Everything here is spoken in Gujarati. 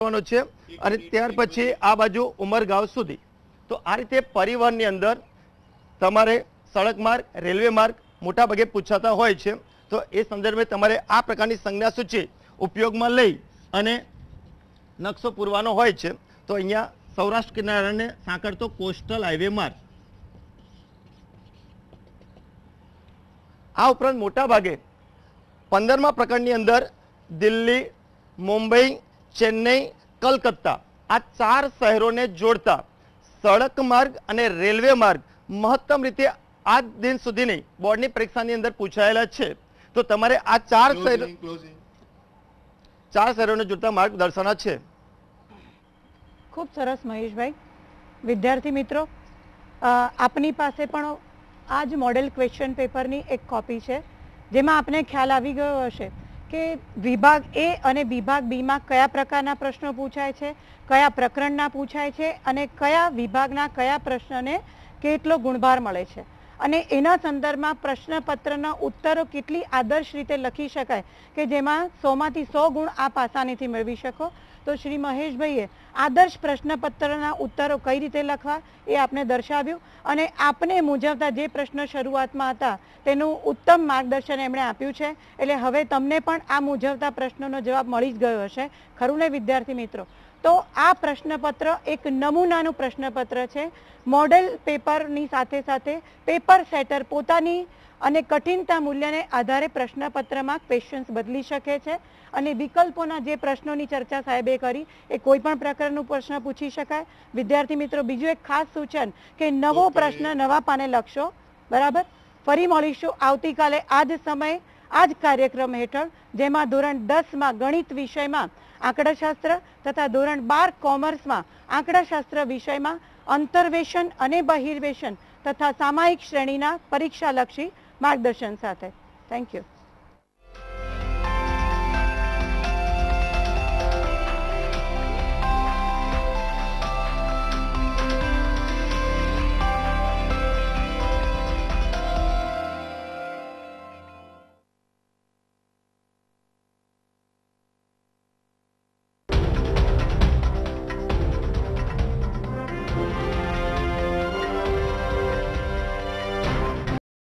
કરવાનો છે અને ત્યાર પછી આ બાજુ ઉમરગાંવ સુધી તો આ રીતે પરિવહનની અંદર તમારે સડક માર્ગ રેલવે માર્ગ મોટા ભાગે પૂછાતા હોય છે તો એ સંદર્ભે તમારે આ પ્રકારની સંજ્ઞા સંજ્ઞાસૂચિ ઉપયોગમાં લઈ અને નકશો પૂરવાનો હોય છે તો અહીંયા સૌરાષ્ટ્ર કિનારાને સાંકળતો કોસ્ટલ હાઈવે માર્ગ આ ઉપરાંત મોટાભાગે પંદરમા પ્રકરણની અંદર દિલ્હી મુંબઈ ચેન્નઈ કલકત્તા આ ચાર શહેરોને જોડતા સડક માર્ગ અને રેલવે માર્ગ મહત્તમ રીતે આજ દિન સુધીની બોર્ડની પરીક્ષાની અંદર પૂછાયેલા છે તો તમારે આ ચાર શહેરો ચાર શહેરોને જોડતા માર્ગ દર્શાવના છે ખૂબ સરસ મહેશભાઈ વિદ્યાર્થી મિત્રો આપની પાસે પણ આ જ મોડેલ ક્વેશ્ચન પેપરની એક કોપી છે જેમાં આપને ખ્યાલ આવી ગયો હશે કે વિભાગ એ અને વિભાગ બીમાં કયા પ્રકારના પ્રશ્નો પૂછાય છે કયા પ્રકરણના પૂછાય છે અને કયા વિભાગના કયા પ્રશ્નને કેટલો ગુણભાર મળે છે અને એના સંદર્ભમાં પ્રશ્નપત્રના ઉત્તરો કેટલી આદર્શ રીતે લખી શકાય કે જેમાં સોમાંથી સો ગુણ આપ આસાનીથી મેળવી શકો તો શ્રી મહેશભાઈએ આદર્શ પ્રશ્નપત્રના ઉત્તરો કઈ રીતે લખવા એ આપને દર્શાવ્યું અને આપને મૂંઝવતા જે પ્રશ્ન શરૂઆતમાં હતા તેનું ઉત્તમ માર્ગદર્શન એમણે આપ્યું છે એટલે હવે તમને પણ આ મૂંઝવતા પ્રશ્નોનો જવાબ મળી જ ગયો હશે ખરું ને વિદ્યાર્થી મિત્રો તો આ પ્રશ્નપત્ર એક નમૂનાનું પ્રશ્નપત્ર છે મોડેલ પેપરની સાથે સાથે પેપર સેટર પોતાની અને કઠિનતા મૂલ્યને આધારે પ્રશ્નપત્રમાં ક્વેશ્ચન્સ બદલી શકે છે અને વિકલ્પોના જે પ્રશ્નોની ચર્ચા સાહેબે કરી એ કોઈ પણ પ્રકારનું પ્રશ્ન પૂછી શકાય વિદ્યાર્થી મિત્રો બીજું એક ખાસ સૂચન કે નવો પ્રશ્ન નવા પાને લખશો બરાબર ફરી મળીશું આવતીકાલે આ જ સમયે આ જ કાર્યક્રમ હેઠળ જેમાં ધોરણ દસમાં ગણિત વિષયમાં આંકડાશાસ્ત્ર તથા ધોરણ બાર કોમર્સમાં આંકડાશાસ્ત્ર વિષયમાં અંતર્વેશન અને બહિર્વેશન તથા સામાયિક શ્રેણીના પરીક્ષાલક્ષી માર્ગદર્શન સાથે થેન્ક યુ